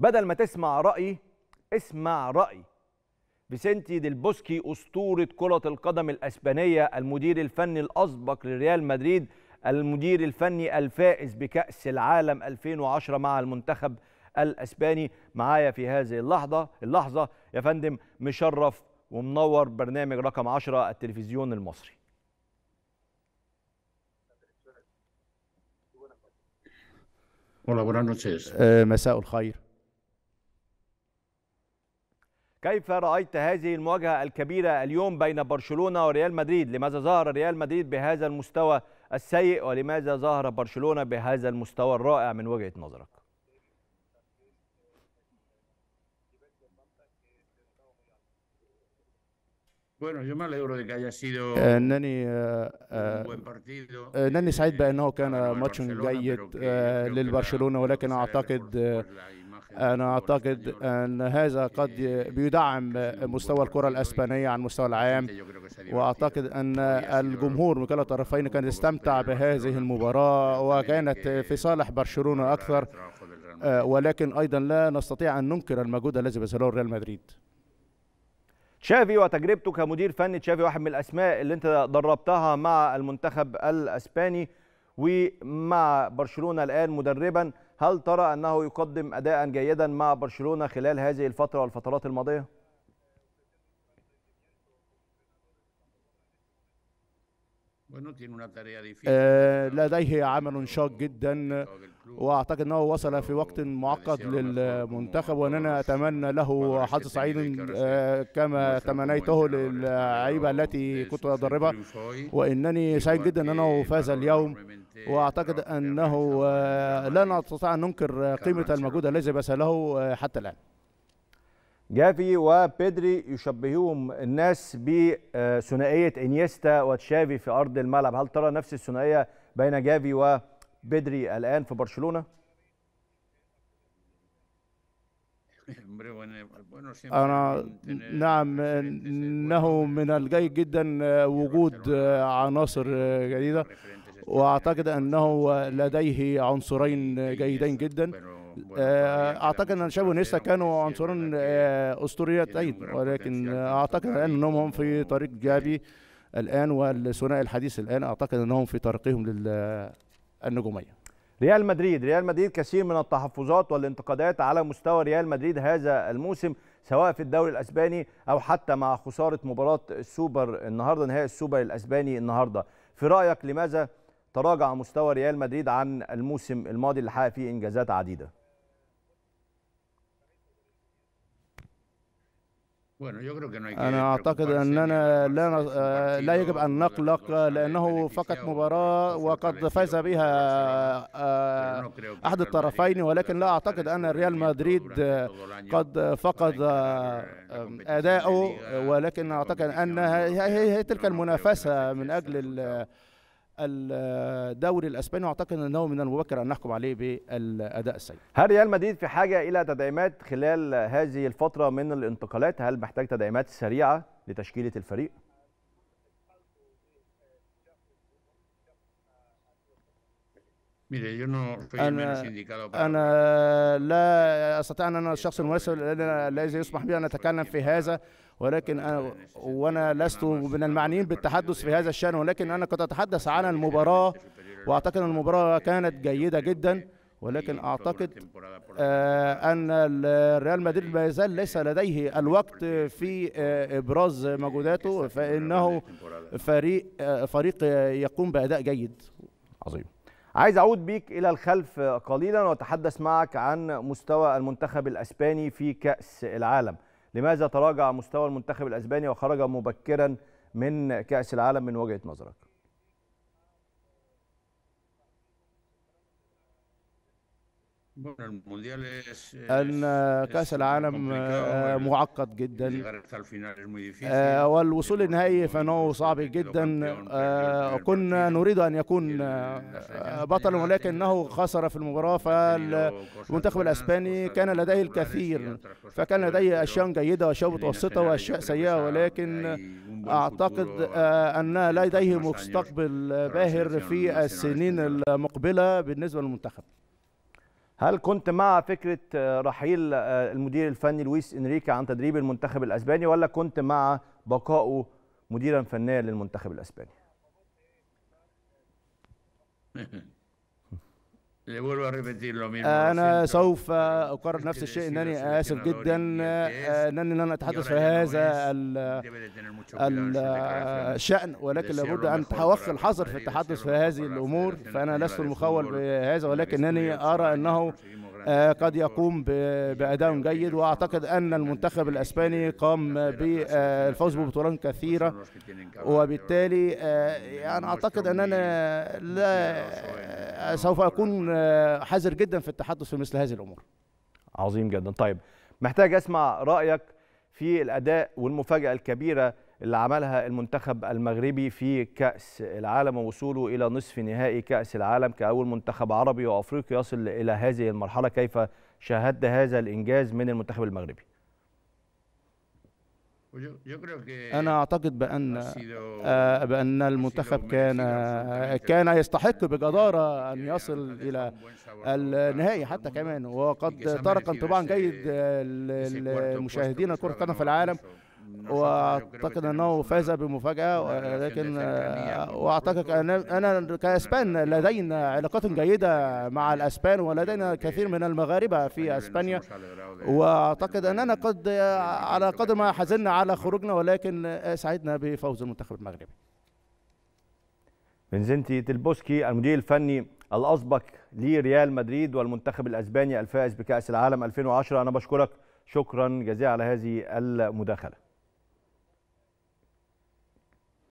بدل ما تسمع رأيي اسمع رأي فيسنتي ديل بوسكي أسطورة كرة القدم الأسبانية المدير الفني الأسبق لريال مدريد المدير الفني الفائز بكأس العالم 2010 مع المنتخب الأسباني معايا في هذه اللحظة اللحظة يا فندم مشرف ومنور برنامج رقم 10 التلفزيون المصري آه، مساء الخير كيف رأيت هذه المواجهة الكبيرة اليوم بين برشلونة وريال مدريد لماذا ظهر ريال مدريد بهذا المستوى السيء ولماذا ظهر برشلونة بهذا المستوى الرائع من وجهة نظرك انني انني سعيد بانه كان ماتش جيد eh, للبرشلونه ولكن اعتقد أنا أعتقد أن هذا قد بيدعم مستوى الكرة الأسبانية عن المستوى العام وأعتقد أن الجمهور من كلا الطرفين كان يستمتع بهذه المباراة وكانت في صالح برشلونة أكثر آه، ولكن أيضا لا نستطيع أن ننكر المجهود الذي بذله ريال مدريد تشافي وتجربته كمدير فني تشافي واحد من الاسماء اللي انت دربتها مع المنتخب الاسباني ومع برشلونه الان مدربا هل ترى أنه يقدم أداء جيدا مع برشلونة خلال هذه الفترة والفترات الماضية؟ لديه عمل شاق جدا واعتقد انه وصل في وقت معقد للمنتخب واننا اتمنى له حظ سعيد آه، كما تمنيته للعيبه التي كنت ادربها وانني سعيد جدا انه فاز اليوم واعتقد انه آه، لا نستطيع ان ننكر قيمه المجهود الذي بذله آه، حتى الان جافي وبيدري يشبههم الناس بثنائيه انيستا وتشافي في ارض الملعب هل ترى نفس الثنائيه بين جافي وبيدري الان في برشلونه أنا نعم إنه من الجيد جدا وجود عناصر جديدة وأعتقد أنه لديه عنصرين جيدين جدا آه، اعتقد ان شابو نيستا كانوا عنصرين آه، إيه، اسطوريتين ولكن اعتقد الان انهم هم في طريق إيه. جابي الان والثنائي الحديث الان اعتقد انهم في طريقهم للنجوميه ريال مدريد ريال مدريد كثير من التحفظات والانتقادات على مستوى ريال مدريد هذا الموسم سواء في الدوري الاسباني او حتى مع خساره مباراه السوبر النهارده نهائي السوبر الاسباني النهارده في رايك لماذا تراجع مستوى ريال مدريد عن الموسم الماضي اللي حقق فيه انجازات عديده أنا أعتقد أننا لا آه، لا يجب أن نقلق لأنه فقط مباراة وقد فاز بها آه، أحد الطرفين ولكن لا أعتقد أن ريال مدريد قد فقد أداؤه ولكن أعتقد أن هي تلك المنافسة من أجل الدوري الاسباني واعتقد انه من المبكر ان نحكم عليه بالاداء السيء. هل ريال مدريد في حاجه الى تدعيمات خلال هذه الفتره من الانتقالات؟ هل محتاج تدعيمات سريعه لتشكيله الفريق؟ أنا, أنا لا أستطيع أن أنا الشخص المناسب الذي يسمح بي أن أتكلم في هذا ولكن أنا وأنا لست من المعنيين بالتحدث في هذا الشأن ولكن أنا كنت أتحدث عن المباراة وأعتقد أن المباراة كانت جيدة جدا ولكن أعتقد آه، أن ريال مدريد ما يزال ليس لديه الوقت في آه، إبراز مجهوداته فإنه فريق آه، فريق يقوم بأداء جيد عظيم عايز اعود بيك الى الخلف قليلا واتحدث معك عن مستوى المنتخب الاسباني في كاس العالم لماذا تراجع مستوى المنتخب الاسباني وخرج مبكرا من كاس العالم من وجهه نظرك أن كأس العالم آه، معقد جدا آه، والوصول النهائي فإنه صعب جدا آه، كنا نريد أن يكون بطلا ولكنه خسر في المباراة فالمنتخب الأسباني كان لديه الكثير فكان لديه أشياء جيدة وأشياء متوسطة وأشياء سيئة ولكن أعتقد أن لديه مستقبل باهر في السنين المقبلة بالنسبة للمنتخب هل كنت مع فكرة آه، رحيل آه، المدير الفني لويس إنريكي عن تدريب المنتخب الأسباني ولا كنت مع بقائه مديرا فنيا للمنتخب الأسباني؟ اللي vuelvo a لو مين انا سوف آه، اقرر نفس الشيء انني اسف جدا آه، انني لن اتحدث في هذا الشان آه، ولكن لابد ان اوفي الحذر في التحدث في هذه الامور فانا لست المخول بهذا ولكنني ارى انه آه، قد يقوم بأداء جيد وأعتقد أن المنتخب الأسباني قام بالفوز آه، ببطولات كثيرة وبالتالي آه، يعني أعتقد أننا لا سوف أكون حذر جدا في التحدث في مثل هذه الأمور عظيم جدا طيب محتاج أسمع رأيك في الأداء والمفاجأة الكبيرة اللي عملها المنتخب المغربي في كأس العالم ووصوله إلى نصف نهائي كأس العالم كأول منتخب عربي وأفريقي يصل إلى هذه المرحلة كيف شاهدت هذا الإنجاز من المنتخب المغربي؟ أنا أعتقد بأن آه، بأن المنتخب كان آه، كان يستحق بجدارة أن يصل إلى النهائي حتى كمان وقد ترك انطباعا جيد للمشاهدين كرة القدم في العالم واعتقد انه فاز بمفاجاه ولكن واعتقد انا كاسبان لدينا علاقات جيده مع الاسبان ولدينا كثير من المغاربه في اسبانيا واعتقد اننا قد على قدر ما حزنا على خروجنا ولكن سعدنا بفوز المنتخب المغربي بنزنتي تلبوسكي المدير الفني الاسبق لريال مدريد والمنتخب الاسباني الفائز بكاس العالم 2010 انا بشكرك شكرا جزيلا على هذه المداخله